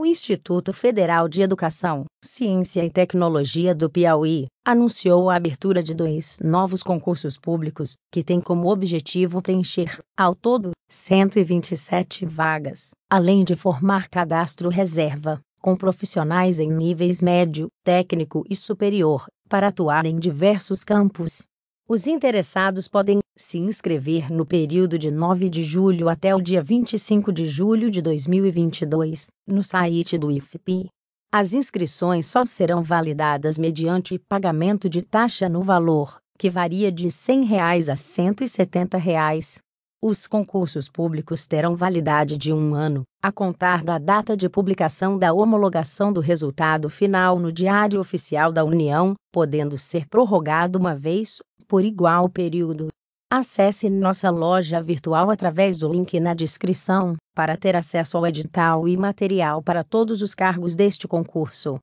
o Instituto Federal de Educação, Ciência e Tecnologia do Piauí anunciou a abertura de dois novos concursos públicos, que têm como objetivo preencher, ao todo, 127 vagas, além de formar cadastro reserva, com profissionais em níveis médio, técnico e superior, para atuar em diversos campos os interessados podem se inscrever no período de 9 de julho até o dia 25 de julho de 2022, no site do IFPI. As inscrições só serão validadas mediante pagamento de taxa no valor, que varia de R$ 100 reais a R$ 170. Reais. Os concursos públicos terão validade de um ano, a contar da data de publicação da homologação do resultado final no Diário Oficial da União, podendo ser prorrogado uma vez por igual período. Acesse nossa loja virtual através do link na descrição para ter acesso ao edital e material para todos os cargos deste concurso.